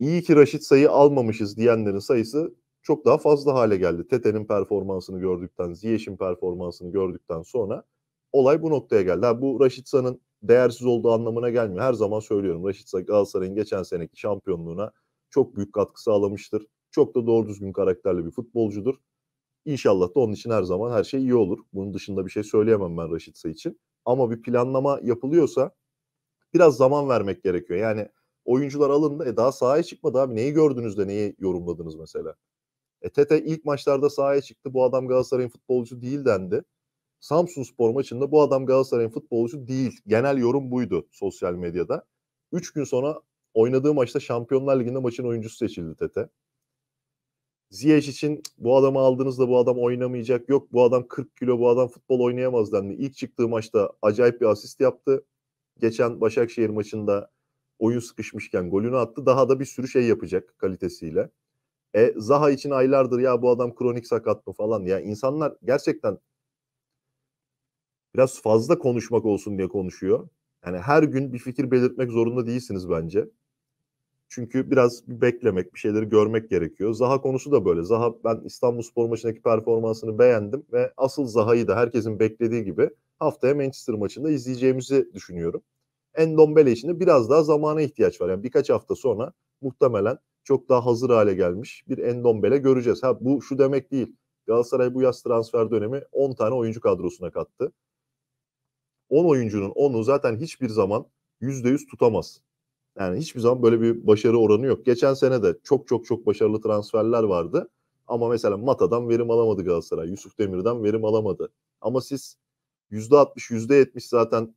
iyi ki Raşit sayı almamışız diyenlerin sayısı çok daha fazla hale geldi. Tete'nin performansını gördükten, Ziyech'in performansını gördükten sonra olay bu noktaya geldi. Ha, bu Raşitsa'nın değersiz olduğu anlamına gelmiyor. Her zaman söylüyorum Raşitsa Galatasaray'ın geçen seneki şampiyonluğuna çok büyük katkı sağlamıştır. Çok da doğru düzgün karakterli bir futbolcudur. İnşallah da onun için her zaman her şey iyi olur. Bunun dışında bir şey söyleyemem ben Raşitsa için. Ama bir planlama yapılıyorsa biraz zaman vermek gerekiyor. Yani oyuncular alındı. E daha sahaya çıkmadı abi. Neyi gördünüz de neyi yorumladınız mesela? E Tete ilk maçlarda sahaya çıktı. Bu adam Galatasaray'ın futbolcu değil dendi. Samsun Spor maçında bu adam Galatasaray'ın futbolcu değil. Genel yorum buydu sosyal medyada. Üç gün sonra oynadığı maçta Şampiyonlar Ligi'nde maçın oyuncusu seçildi Tete. Ziyech için bu adamı aldığınızda bu adam oynamayacak. Yok bu adam 40 kilo bu adam futbol oynayamaz dendi. İlk çıktığı maçta acayip bir asist yaptı. Geçen Başakşehir maçında Oyun sıkışmışken golünü attı. Daha da bir sürü şey yapacak kalitesiyle. E, Zaha için aylardır ya bu adam kronik sakat mı falan. Ya insanlar gerçekten biraz fazla konuşmak olsun diye konuşuyor. Yani her gün bir fikir belirtmek zorunda değilsiniz bence. Çünkü biraz bir beklemek, bir şeyleri görmek gerekiyor. Zaha konusu da böyle. Zaha ben İstanbul Spor maçındaki performansını beğendim ve asıl Zaha'yı da herkesin beklediği gibi haftaya Manchester maçında izleyeceğimizi düşünüyorum. Endombele işinde biraz daha zamana ihtiyaç var. Yani birkaç hafta sonra muhtemelen çok daha hazır hale gelmiş bir Endombele göreceğiz. Ha bu şu demek değil. Galatasaray bu yaz transfer dönemi 10 tane oyuncu kadrosuna kattı. 10 oyuncunun 10'u zaten hiçbir zaman %100 tutamaz. Yani hiçbir zaman böyle bir başarı oranı yok. Geçen sene de çok çok çok başarılı transferler vardı. Ama mesela Mata'dan verim alamadı Galatasaray. Yusuf Demir'den verim alamadı. Ama siz %60, %70 zaten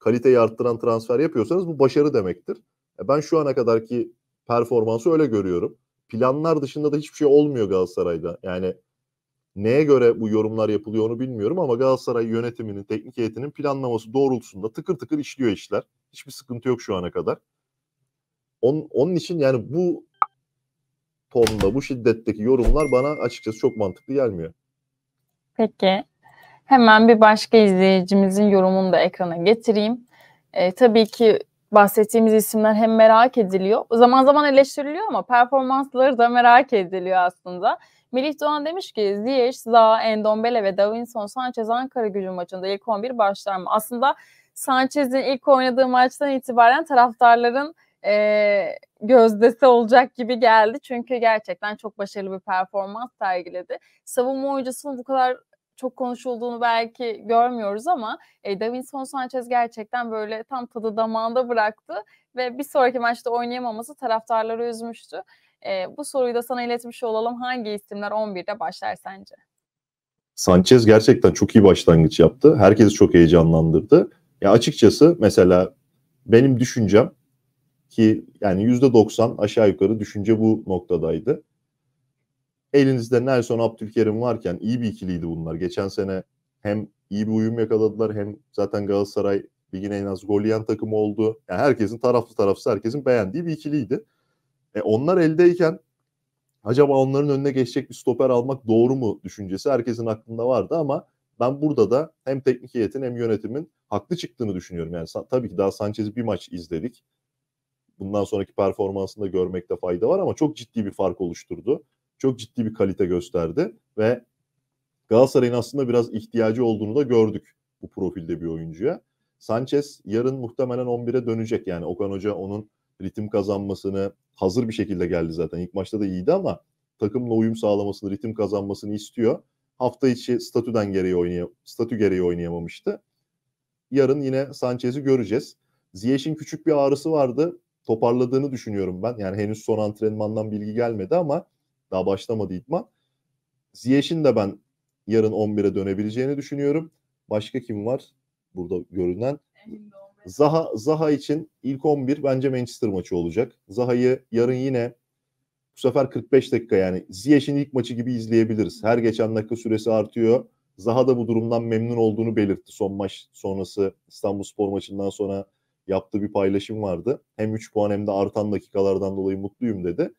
kaliteyi arttıran transfer yapıyorsanız bu başarı demektir. E, ben şu ana kadarki performansı öyle görüyorum. Planlar dışında da hiçbir şey olmuyor Galatasaray'da. Yani neye göre bu yorumlar yapılıyor onu bilmiyorum ama Galatasaray yönetiminin, teknik heyetinin planlaması doğrultusunda tıkır tıkır işliyor işler. Hiçbir sıkıntı yok şu ana kadar. Onun, onun için yani bu tonda, bu şiddetteki yorumlar bana açıkçası çok mantıklı gelmiyor. Peki. Hemen bir başka izleyicimizin yorumunu da ekrana getireyim. E, tabii ki bahsettiğimiz isimler hem merak ediliyor. Zaman zaman eleştiriliyor ama performansları da merak ediliyor aslında. Melih Doğan demiş ki Ziyech, Zaha, Endombele ve Davinson Sanchez Ankara gücü maçında ilk 11 başlar mı? Aslında Sanchez'in ilk oynadığı maçtan itibaren taraftarların e, gözdesi olacak gibi geldi. Çünkü gerçekten çok başarılı bir performans sergiledi. Savunma oyuncusunun bu kadar çok konuşulduğunu belki görmüyoruz ama e, Davinson Sanchez gerçekten böyle tam tadı damağında bıraktı ve bir sonraki maçta oynayamaması taraftarları üzmüştü. E, bu soruyu da sana iletmiş olalım. Hangi isimler 11'de başlar sence? Sanchez gerçekten çok iyi başlangıç yaptı. Herkesi çok heyecanlandırdı. Ya açıkçası mesela benim düşüncem ki yani %90 aşağı yukarı düşünce bu noktadaydı. Elinizde Nelson Abdülkerim varken iyi bir ikiliydi bunlar. Geçen sene hem iyi bir uyum yakaladılar hem zaten Galatasaray ligin en az gol yiyen takımı oldu. Yani herkesin taraflı tarafsız herkesin beğendiği bir ikiliydi. E onlar eldeyken acaba onların önüne geçecek bir stoper almak doğru mu düşüncesi herkesin aklında vardı ama ben burada da hem teknik heyetin hem yönetimin haklı çıktığını düşünüyorum. Yani tabii ki daha Sanchez'i bir maç izledik. Bundan sonraki performansında görmekte fayda var ama çok ciddi bir fark oluşturdu çok ciddi bir kalite gösterdi ve Galatasaray'ın aslında biraz ihtiyacı olduğunu da gördük bu profilde bir oyuncuya. Sanchez yarın muhtemelen 11'e dönecek yani Okan Hoca onun ritim kazanmasını hazır bir şekilde geldi zaten. İlk maçta da iyiydi ama takımla uyum sağlamasını, ritim kazanmasını istiyor. Hafta içi statüden gereği oynaya, statü gereği oynayamamıştı. Yarın yine Sanchez'i göreceğiz. Ziyech'in küçük bir ağrısı vardı. Toparladığını düşünüyorum ben. Yani henüz son antrenmandan bilgi gelmedi ama daha başlamadı idman. Ziyech'in de ben yarın 11'e dönebileceğini düşünüyorum. Başka kim var burada görünen? Zaha Zaha için ilk 11 bence Manchester maçı olacak. Zaha'yı yarın yine bu sefer 45 dakika yani Ziyech'in ilk maçı gibi izleyebiliriz. Her geçen dakika süresi artıyor. Zaha da bu durumdan memnun olduğunu belirtti. Son maç sonrası İstanbul Spor maçından sonra yaptığı bir paylaşım vardı. Hem 3 puan hem de artan dakikalardan dolayı mutluyum dedi.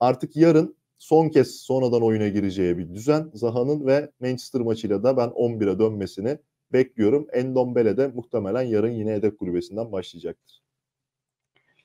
Artık yarın son kez sonradan oyuna gireceği bir düzen Zaha'nın ve Manchester maçıyla da ben 11'e dönmesini bekliyorum. Endombele de muhtemelen yarın yine hedef kulübesinden başlayacaktır.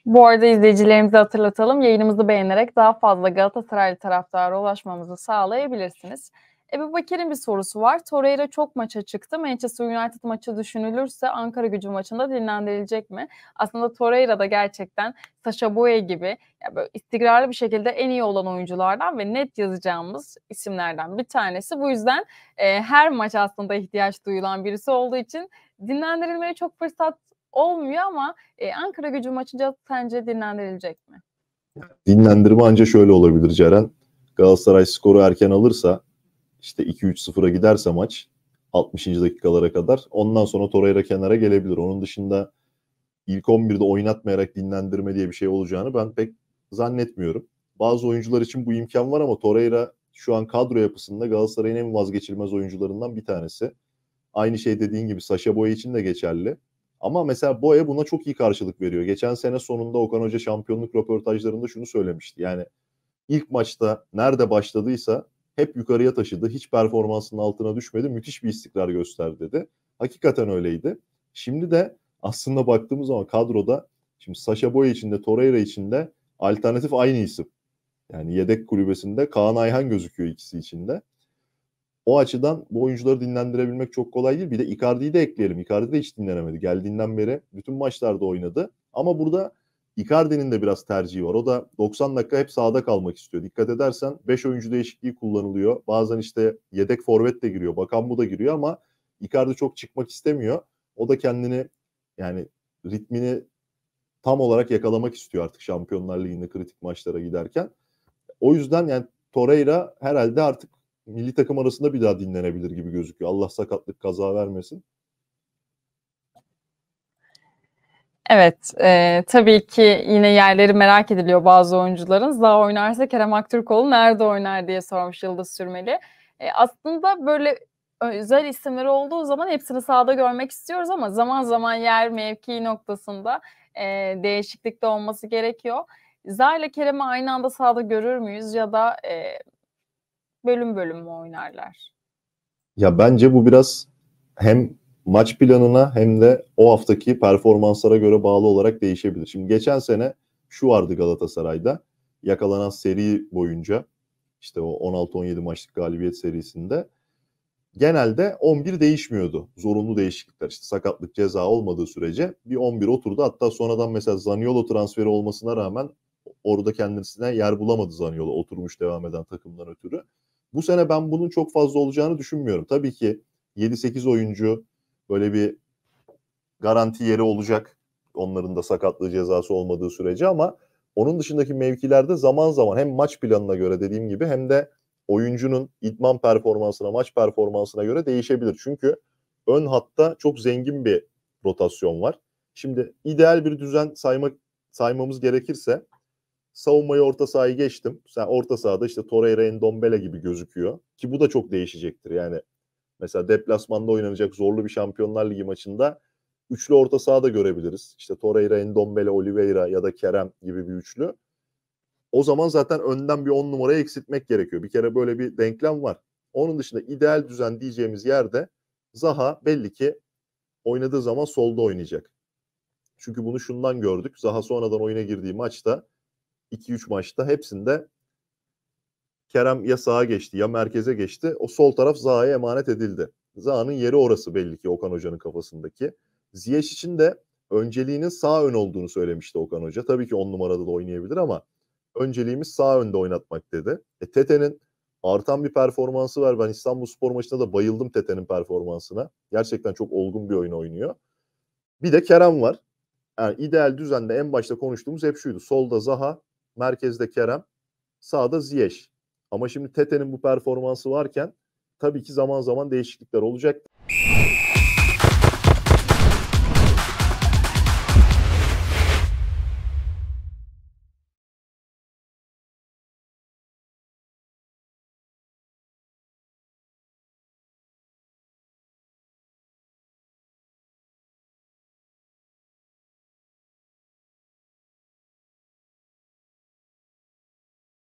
Bu arada izleyicilerimizi hatırlatalım. Yayınımızı beğenerek daha fazla Galatasaraylı taraftara ulaşmamızı sağlayabilirsiniz. Ebu Bakir'in bir sorusu var. Torreira çok maça çıktı. Manchester United maçı düşünülürse Ankara gücü maçında dinlendirilecek mi? Aslında Torreira da gerçekten Sasha Boye gibi ya böyle istikrarlı bir şekilde en iyi olan oyunculardan ve net yazacağımız isimlerden bir tanesi. Bu yüzden e, her maç aslında ihtiyaç duyulan birisi olduğu için dinlendirilmeye çok fırsat olmuyor ama e, Ankara gücü maçında sence dinlendirilecek mi? Dinlendirme anca şöyle olabilir Ceren. Galatasaray skoru erken alırsa işte 2-3-0'a giderse maç 60. dakikalara kadar ondan sonra Torreira kenara gelebilir. Onun dışında ilk 11'de oynatmayarak dinlendirme diye bir şey olacağını ben pek zannetmiyorum. Bazı oyuncular için bu imkan var ama Torreira şu an kadro yapısında Galatasaray'ın en vazgeçilmez oyuncularından bir tanesi. Aynı şey dediğin gibi Sasha Boya için de geçerli. Ama mesela Boya buna çok iyi karşılık veriyor. Geçen sene sonunda Okan Hoca şampiyonluk röportajlarında şunu söylemişti. Yani ilk maçta nerede başladıysa hep yukarıya taşıdı. Hiç performansının altına düşmedi. Müthiş bir istikrar gösterdi dedi. Hakikaten öyleydi. Şimdi de aslında baktığımız zaman kadroda şimdi Sasha Boy içinde Torreira içinde alternatif aynı isim. Yani yedek kulübesinde Kaan Ayhan gözüküyor ikisi içinde O açıdan bu oyuncuları dinlendirebilmek çok kolay değil. Bir de Icardi'yi de ekleyelim. Icardi de hiç dinlenemedi. Geldiğinden beri bütün maçlarda oynadı. Ama burada Icardi'nin de biraz tercihi var. O da 90 dakika hep sağda kalmak istiyor. Dikkat edersen 5 oyuncu değişikliği kullanılıyor. Bazen işte yedek forvet de giriyor, bakan bu da giriyor ama Icardi çok çıkmak istemiyor. O da kendini yani ritmini tam olarak yakalamak istiyor artık Şampiyonlar Ligi'nde kritik maçlara giderken. O yüzden yani Torreira herhalde artık milli takım arasında bir daha dinlenebilir gibi gözüküyor. Allah sakatlık kaza vermesin. Evet, e, tabii ki yine yerleri merak ediliyor bazı oyuncuların. Za oynarsa Kerem Aktürkoğlu nerede oynar diye sormuş Yıldız Sürmeli. E, aslında böyle özel isimleri olduğu zaman hepsini sahada görmek istiyoruz ama zaman zaman yer mevki noktasında e, değişiklik de olması gerekiyor. Za ile Kerem'i aynı anda sahada görür müyüz ya da e, bölüm bölüm mü oynarlar? Ya bence bu biraz hem maç planına hem de o haftaki performanslara göre bağlı olarak değişebilir. Şimdi geçen sene şu vardı Galatasaray'da yakalanan seri boyunca işte o 16-17 maçlık galibiyet serisinde genelde 11 değişmiyordu. Zorunlu değişiklikler işte sakatlık ceza olmadığı sürece bir 11 oturdu. Hatta sonradan mesela Zaniolo transferi olmasına rağmen orada kendisine yer bulamadı Zaniolo oturmuş devam eden takımdan ötürü. Bu sene ben bunun çok fazla olacağını düşünmüyorum. Tabii ki 7-8 oyuncu böyle bir garanti yeri olacak. Onların da sakatlığı cezası olmadığı sürece ama onun dışındaki mevkilerde zaman zaman hem maç planına göre dediğim gibi hem de oyuncunun idman performansına, maç performansına göre değişebilir. Çünkü ön hatta çok zengin bir rotasyon var. Şimdi ideal bir düzen saymak saymamız gerekirse savunmayı orta sahayı geçtim. Sen orta sahada işte Torreira, Endombele gibi gözüküyor ki bu da çok değişecektir. Yani Mesela deplasmanda oynanacak zorlu bir Şampiyonlar Ligi maçında üçlü orta saha da görebiliriz. İşte Torreira, Endombele, Oliveira ya da Kerem gibi bir üçlü. O zaman zaten önden bir on numarayı eksiltmek gerekiyor. Bir kere böyle bir denklem var. Onun dışında ideal düzen diyeceğimiz yerde Zaha belli ki oynadığı zaman solda oynayacak. Çünkü bunu şundan gördük. Zaha sonradan oyuna girdiği maçta 2-3 maçta hepsinde Kerem ya sağa geçti ya merkeze geçti. O sol taraf Zaha'ya emanet edildi. Zaha'nın yeri orası belli ki Okan Hoca'nın kafasındaki. Ziyech için de önceliğinin sağ ön olduğunu söylemişti Okan Hoca. Tabii ki on numarada da oynayabilir ama önceliğimiz sağ önde oynatmak dedi. E, Tete'nin artan bir performansı var. Ben İstanbul Spor maçında da bayıldım Tete'nin performansına. Gerçekten çok olgun bir oyun oynuyor. Bir de Kerem var. Yani ideal düzende en başta konuştuğumuz hep şuydu. Solda Zaha, merkezde Kerem, sağda Ziyech. Ama şimdi Tete'nin bu performansı varken tabii ki zaman zaman değişiklikler olacak.